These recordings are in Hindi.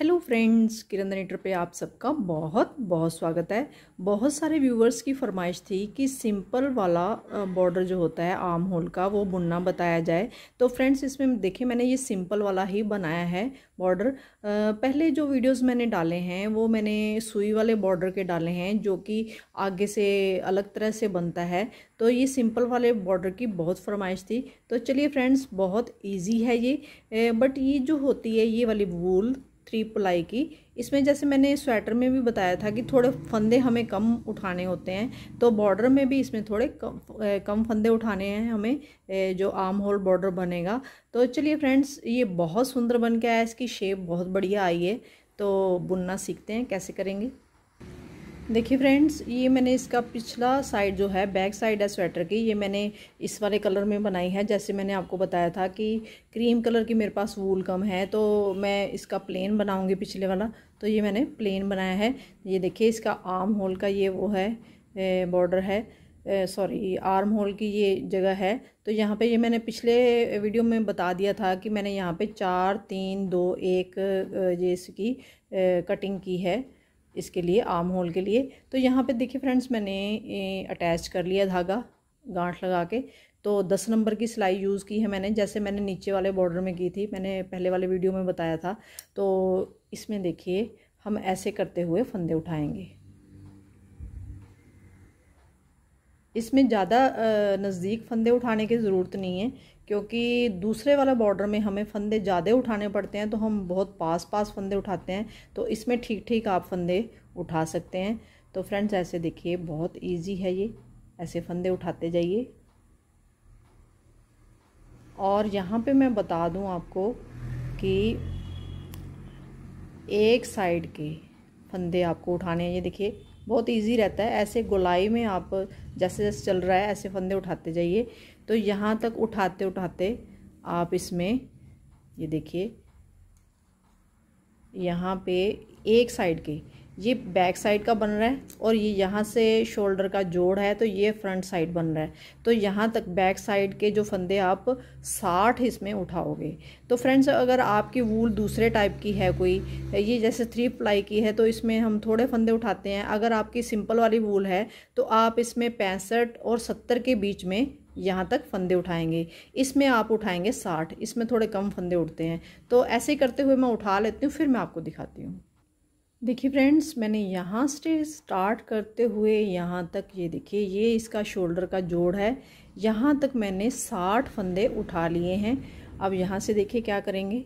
हेलो फ्रेंड्स किरण नेटर पे आप सबका बहुत बहुत स्वागत है बहुत सारे व्यूवर्स की फरमाइश थी कि सिंपल वाला बॉर्डर जो होता है आम होल का वो बुनना बताया जाए तो फ्रेंड्स इसमें देखिए मैंने ये सिंपल वाला ही बनाया है बॉर्डर पहले जो वीडियोस मैंने डाले हैं वो मैंने सुई वाले बॉर्डर के डाले हैं जो कि आगे से अलग तरह से बनता है तो ये सिंपल वाले बॉर्डर की बहुत फरमाइश थी तो चलिए फ्रेंड्स बहुत ईजी है ये बट ये जो होती है ये वाली वूल थ्री प्लाई की इसमें जैसे मैंने स्वेटर में भी बताया था कि थोड़े फंदे हमें कम उठाने होते हैं तो बॉर्डर में भी इसमें थोड़े कम कम फंदे उठाने हैं हमें जो आर्म होल बॉर्डर बनेगा तो चलिए फ्रेंड्स ये बहुत सुंदर बन के आया इसकी शेप बहुत बढ़िया आई है तो बुनना सीखते हैं कैसे करेंगे देखिए फ्रेंड्स ये मैंने इसका पिछला साइड जो है बैक साइड है स्वेटर की ये मैंने इस वाले कलर में बनाई है जैसे मैंने आपको बताया था कि क्रीम कलर की मेरे पास वूल कम है तो मैं इसका प्लेन बनाऊंगी पिछले वाला तो ये मैंने प्लेन बनाया है ये देखिए इसका आर्म होल का ये वो है बॉर्डर है सॉरी आर्म होल की ये जगह है तो यहाँ पे ये मैंने पिछले वीडियो में बता दिया था कि मैंने यहाँ पे चार तीन दो एक ये इसकी कटिंग की है इसके लिए आर्म होल के लिए तो यहाँ पे देखिए फ्रेंड्स मैंने अटैच कर लिया धागा गांठ लगा के तो दस नंबर की सिलाई यूज़ की है मैंने जैसे मैंने नीचे वाले बॉर्डर में की थी मैंने पहले वाले वीडियो में बताया था तो इसमें देखिए हम ऐसे करते हुए फंदे उठाएंगे इसमें ज़्यादा नज़दीक फंदे उठाने की ज़रूरत नहीं है क्योंकि दूसरे वाला बॉर्डर में हमें फंदे ज़्यादा उठाने पड़ते हैं तो हम बहुत पास पास फंदे उठाते हैं तो इसमें ठीक ठीक आप फंदे उठा सकते हैं तो फ्रेंड्स ऐसे देखिए बहुत ईजी है ये ऐसे फंदे उठाते जाइए और यहाँ पे मैं बता दूँ आपको कि एक साइड के फंदे आपको उठाने हैं ये देखिए बहुत इजी रहता है ऐसे गोलाई में आप जैसे जैसे चल रहा है ऐसे फंदे उठाते जाइए तो यहाँ तक उठाते उठाते आप इसमें ये देखिए यहाँ पे एक साइड के ये बैक साइड का बन रहा है और ये यहाँ से शोल्डर का जोड़ है तो ये फ्रंट साइड बन रहा है तो यहाँ तक बैक साइड के जो फंदे आप साठ इसमें उठाओगे तो फ्रेंड्स अगर आपकी वूल दूसरे टाइप की है कोई ये जैसे थ्री प्लाई की है तो इसमें हम थोड़े फंदे उठाते हैं अगर आपकी सिंपल वाली वूल है तो आप इसमें पैंसठ और सत्तर के बीच में यहाँ तक फंदे उठाएंगे इसमें आप उठाएंगे साठ इसमें थोड़े कम फंदे उठते हैं तो ऐसे करते हुए मैं उठा लेती हूँ फिर मैं आपको दिखाती हूँ देखिए फ्रेंड्स मैंने यहाँ से स्टार्ट करते हुए यहाँ तक ये देखिए ये इसका शोल्डर का जोड़ है यहाँ तक मैंने साठ फंदे उठा लिए हैं अब यहाँ से देखिए क्या करेंगे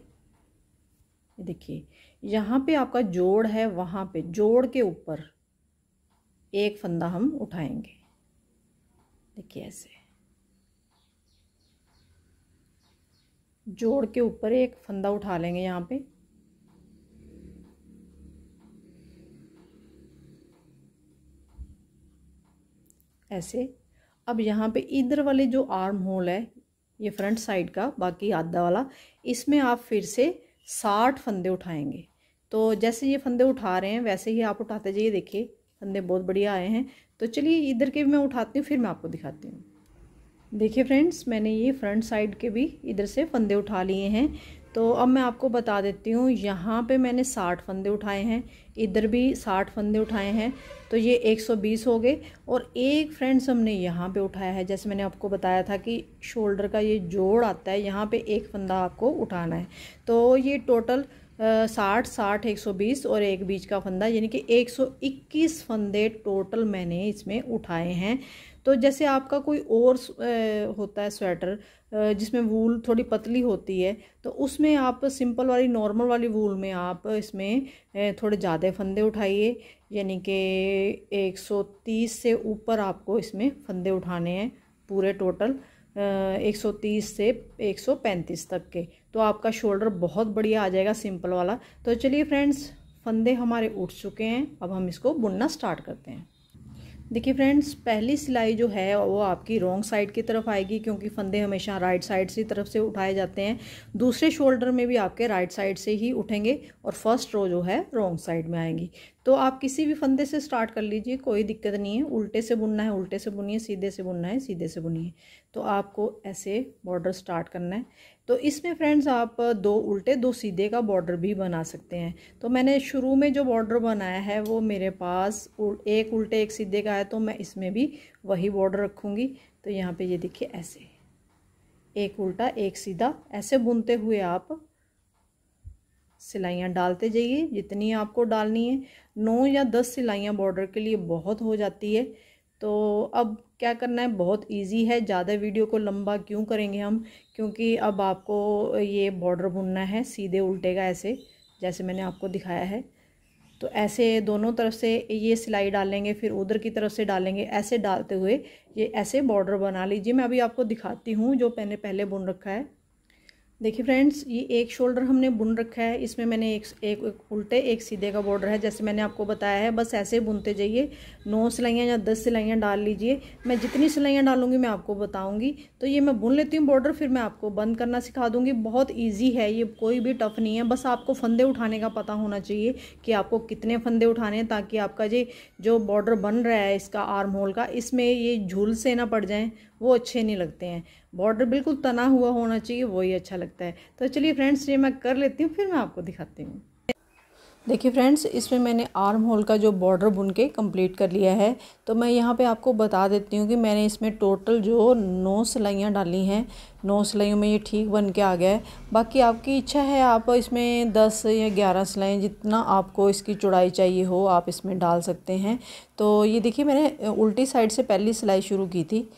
देखिए यहाँ पे आपका जोड़ है वहाँ पे जोड़ के ऊपर एक फंदा हम उठाएंगे देखिए ऐसे जोड़ के ऊपर एक फंदा उठा लेंगे यहाँ पे ऐसे अब यहाँ पे इधर वाले जो आर्म होल है ये फ्रंट साइड का बाकी आधा वाला इसमें आप फिर से साठ फंदे उठाएंगे तो जैसे ये फंदे उठा रहे हैं वैसे ही आप उठाते जाइए देखिए फंदे बहुत बढ़िया आए हैं तो चलिए इधर के भी मैं उठाती हूँ फिर मैं आपको दिखाती हूँ देखिए फ्रेंड्स मैंने ये फ्रंट साइड के भी इधर से फंदे उठा लिए हैं तो अब मैं आपको बता देती हूँ यहाँ पे मैंने साठ फंदे उठाए हैं इधर भी साठ फंदे उठाए हैं तो ये एक सौ बीस हो गए और एक फ्रेंड्स हमने यहाँ पे उठाया है जैसे मैंने आपको बताया था कि शोल्डर का ये जोड़ आता है यहाँ पे एक फंदा आपको उठाना है तो ये टोटल साठ साठ एक सौ बीस और एक बीच का फंदा यानी कि एक सौ इक्कीस फंदे टोटल मैंने इसमें उठाए हैं तो जैसे आपका कोई और होता है स्वेटर जिसमें वूल थोड़ी पतली होती है तो उसमें आप सिंपल वाली नॉर्मल वाली वूल में आप इसमें थोड़े ज़्यादा फंदे उठाइए यानी कि 130 से ऊपर आपको इसमें फंदे उठाने हैं पूरे टोटल एक सौ तीस से एक सौ पैंतीस तक के तो आपका शोल्डर बहुत बढ़िया आ जाएगा सिंपल वाला तो चलिए फ्रेंड्स फंदे हमारे उठ चुके हैं अब हम इसको बुनना स्टार्ट करते हैं देखिए फ्रेंड्स पहली सिलाई जो है वो आपकी रॉन्ग साइड की तरफ आएगी क्योंकि फंदे हमेशा राइट साइड से तरफ से उठाए जाते हैं दूसरे शोल्डर में भी आपके राइट साइड से ही उठेंगे और फर्स्ट रो जो है रॉन्ग साइड में आएंगी तो आप किसी भी फंदे से स्टार्ट कर लीजिए कोई दिक्कत नहीं है उल्टे से बुनना है उल्टे से बुनिए सीधे से बुनना है सीधे से बुनिए तो आपको ऐसे बॉर्डर स्टार्ट करना है तो इसमें फ्रेंड्स आप दो उल्टे दो सीधे का बॉर्डर भी बना सकते हैं तो मैंने शुरू में जो बॉर्डर बनाया है वो मेरे पास एक उल्टे एक सीधे का है तो मैं इसमें भी वही बॉर्डर रखूँगी तो यहाँ पर ये देखिए ऐसे एक उल्टा एक सीधा ऐसे बुनते हुए आप सिलाइयाँ डालते जाइए जितनी आपको डालनी है नौ या दस सिलाइयाँ बॉर्डर के लिए बहुत हो जाती है तो अब क्या करना है बहुत इजी है ज़्यादा वीडियो को लंबा क्यों करेंगे हम क्योंकि अब आपको ये बॉर्डर बुनना है सीधे उल्टेगा ऐसे जैसे मैंने आपको दिखाया है तो ऐसे दोनों तरफ से ये सिलाई डालेंगे फिर उधर की तरफ से डालेंगे ऐसे डालते हुए ये ऐसे बॉर्डर बना लीजिए मैं अभी आपको दिखाती हूँ जो मैंने पहले बुन रखा है देखिए फ्रेंड्स ये एक शोल्डर हमने बुन रखा है इसमें मैंने एक एक, एक उल्टे एक सीधे का बॉर्डर है जैसे मैंने आपको बताया है बस ऐसे बुनते जाइए नौ सिलाइयाँ या दस सिलाइयाँ डाल लीजिए मैं जितनी सिलाइयाँ डालूंगी मैं आपको बताऊंगी तो ये मैं बुन लेती हूँ बॉर्डर फिर मैं आपको बंद करना सिखा दूँगी बहुत ईजी है ये कोई भी टफ नहीं है बस आपको फंदे उठाने का पता होना चाहिए कि आपको कितने फंदे उठाने हैं ताकि आपका ये जो बॉर्डर बन रहा है इसका आर्म होल का इसमें ये झूल से ना पड़ जाएँ वो अच्छे नहीं लगते हैं बॉर्डर बिल्कुल तना हुआ होना चाहिए वही अच्छा लगता है तो चलिए फ्रेंड्स ये मैं कर लेती हूँ फिर मैं आपको दिखाती हूँ देखिए फ्रेंड्स इसमें मैंने आर्म होल का जो बॉर्डर बुन के कम्प्लीट कर लिया है तो मैं यहाँ पे आपको बता देती हूँ कि मैंने इसमें टोटल जो नौ सिलाइयाँ डाली हैं नौ सिलाइयों में ये ठीक बन के आ गया है बाकी आपकी इच्छा है आप इसमें दस या ग्यारह सिलाइयाँ जितना आपको इसकी चौड़ाई चाहिए हो आप इसमें डाल सकते हैं तो ये देखिए मैंने उल्टी साइड से पहली सिलाई शुरू की थी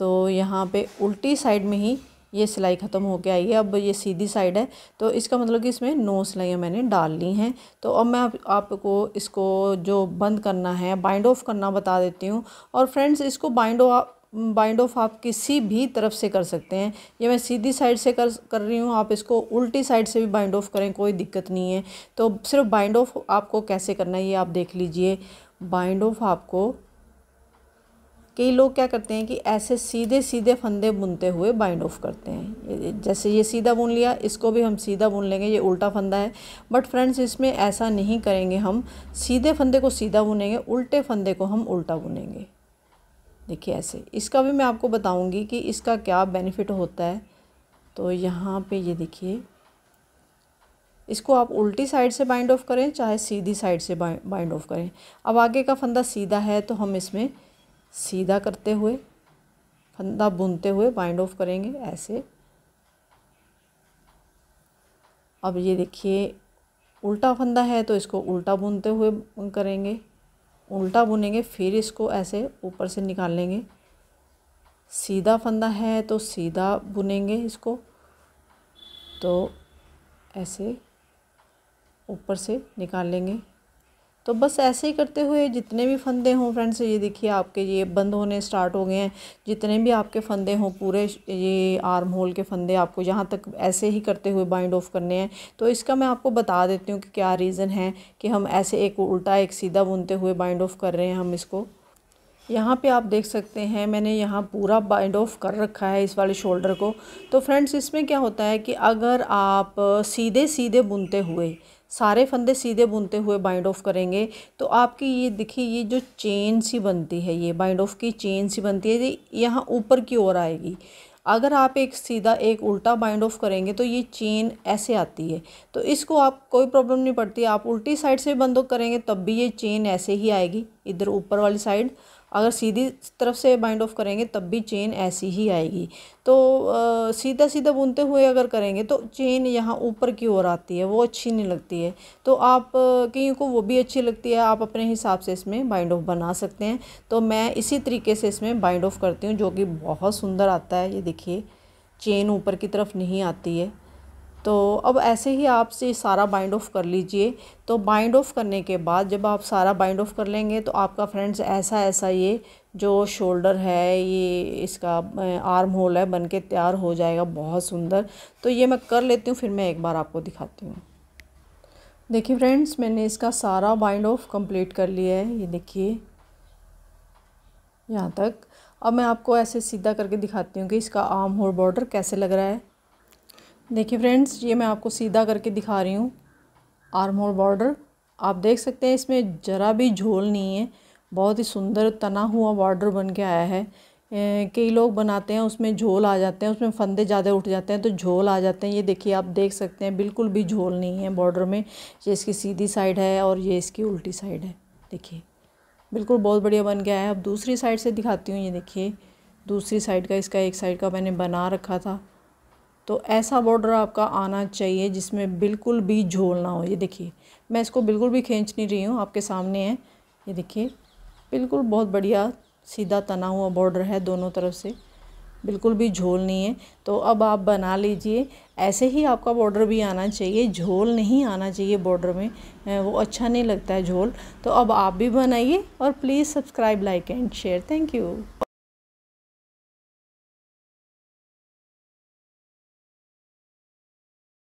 तो यहाँ पे उल्टी साइड में ही ये सिलाई ख़त्म होके आई है अब ये सीधी साइड है तो इसका मतलब कि इसमें नौ सिलाइयाँ मैंने डाल ली हैं तो अब मैं आप, आपको इसको जो बंद करना है बाइंड ऑफ करना बता देती हूँ और फ्रेंड्स इसको बाइंड ऑफ बाइंड ऑफ आप किसी भी तरफ से कर सकते हैं ये मैं सीधी साइड से कर कर रही हूँ आप इसको उल्टी साइड से भी बाइंड ऑफ करें कोई दिक्कत नहीं है तो सिर्फ बाइंड ऑफ आपको कैसे करना है ये आप देख लीजिए बाइंड ऑफ आपको कई लोग क्या करते हैं कि ऐसे सीधे सीधे फंदे बुनते हुए बाइंड ऑफ करते हैं जैसे ये सीधा बुन लिया इसको भी हम सीधा बुन लेंगे ये उल्टा फंदा है बट फ्रेंड्स इसमें ऐसा नहीं करेंगे हम सीधे फंदे को सीधा बुनेंगे उल्टे फंदे को हम उल्टा बुनेंगे देखिए ऐसे इसका भी मैं आपको बताऊँगी कि इसका क्या बेनिफिट होता है तो यहाँ पर ये देखिए इसको आप उल्टी साइड से बाइंड ऑफ करें चाहे सीधी साइड से बाइंड ऑफ करें अब आगे का फंदा सीधा है तो हम इसमें सीधा करते हुए फंदा बुनते हुए बाइंड ऑफ करेंगे ऐसे अब ये देखिए उल्टा फंदा है तो इसको उल्टा बुनते हुए करेंगे उल्टा बुनेंगे फिर इसको ऐसे ऊपर से निकाल लेंगे सीधा फंदा है तो सीधा बुनेंगे इसको तो ऐसे ऊपर से निकाल लेंगे तो बस ऐसे ही करते हुए जितने भी फंदे हों फ्रेंड्स ये देखिए आपके ये बंद होने स्टार्ट हो गए हैं जितने भी आपके फंदे हों पूरे ये आर्म होल के फंदे आपको यहाँ तक ऐसे ही करते हुए बाइंड ऑफ करने हैं तो इसका मैं आपको बता देती हूँ कि क्या रीज़न है कि हम ऐसे एक उल्टा एक सीधा बुनते हुए बाइंड ऑफ कर रहे हैं हम इसको यहाँ पे आप देख सकते हैं मैंने यहाँ पूरा बाइंड ऑफ कर रखा है इस वाले शोल्डर को तो फ्रेंड्स इसमें क्या होता है कि अगर आप सीधे सीधे बुनते हुए सारे फंदे सीधे बुनते हुए बाइंड ऑफ करेंगे तो आपकी ये देखिए ये जो चेन सी बनती है ये बाइंड ऑफ की चेन सी बनती है ये यहाँ ऊपर की ओर आएगी अगर आप एक सीधा एक उल्टा बाइंड ऑफ करेंगे तो ये चेन ऐसे आती है तो इसको आप कोई प्रॉब्लम नहीं पड़ती आप उल्टी साइड से बंद करेंगे तब भी ये चेन ऐसे ही आएगी इधर ऊपर वाली साइड अगर सीधी तरफ से बाइंड ऑफ करेंगे तब भी चेन ऐसी ही आएगी तो आ, सीधा सीधा बुनते हुए अगर करेंगे तो चेन यहाँ ऊपर की ओर आती है वो अच्छी नहीं लगती है तो आप कहीं को वो भी अच्छी लगती है आप अपने हिसाब से इसमें बाइंड ऑफ बना सकते हैं तो मैं इसी तरीके से इसमें बाइंड ऑफ करती हूँ जो कि बहुत सुंदर आता है ये देखिए चेन ऊपर की तरफ नहीं आती है तो अब ऐसे ही आप से सारा बाइंड ऑफ कर लीजिए तो बाइंड ऑफ करने के बाद जब आप सारा बाइंड ऑफ कर लेंगे तो आपका फ्रेंड्स ऐसा ऐसा ये जो शोल्डर है ये इसका आर्म होल है बन के तैयार हो जाएगा बहुत सुंदर तो ये मैं कर लेती हूँ फिर मैं एक बार आपको दिखाती हूँ देखिए फ्रेंड्स मैंने इसका सारा बाइंड ऑफ कम्प्लीट कर लिया है ये देखिए यहाँ तक अब मैं आपको ऐसे सीधा करके दिखाती हूँ कि इसका आर्म होल बॉर्डर कैसे लग रहा है देखिए फ्रेंड्स ये मैं आपको सीधा करके दिखा रही हूँ आर्म होल बॉर्डर आप देख सकते हैं इसमें ज़रा भी झोल नहीं है बहुत ही सुंदर तना हुआ बॉर्डर बन के आया है कई लोग बनाते हैं उसमें झोल आ जाते हैं उसमें फंदे ज़्यादा उठ जाते हैं तो झोल आ जाते हैं ये देखिए आप देख सकते हैं बिल्कुल भी झोल नहीं है बॉर्डर में ये इसकी सीधी साइड है और ये इसकी उल्टी साइड है देखिए बिल्कुल बहुत बढ़िया बन गया है अब दूसरी साइड से दिखाती हूँ ये देखिए दूसरी साइड का इसका एक साइड का मैंने बना रखा था तो ऐसा बॉर्डर आपका आना चाहिए जिसमें बिल्कुल भी झोल ना हो ये देखिए मैं इसको बिल्कुल भी खींच नहीं रही हूँ आपके सामने है ये देखिए बिल्कुल बहुत बढ़िया सीधा तना हुआ बॉर्डर है दोनों तरफ से बिल्कुल भी झोल नहीं है तो अब आप बना लीजिए ऐसे ही आपका बॉर्डर भी आना चाहिए झोल नहीं आना चाहिए बॉर्डर में वो अच्छा नहीं लगता है झोल तो अब आप भी बनाइए और please subscribe like and share thank you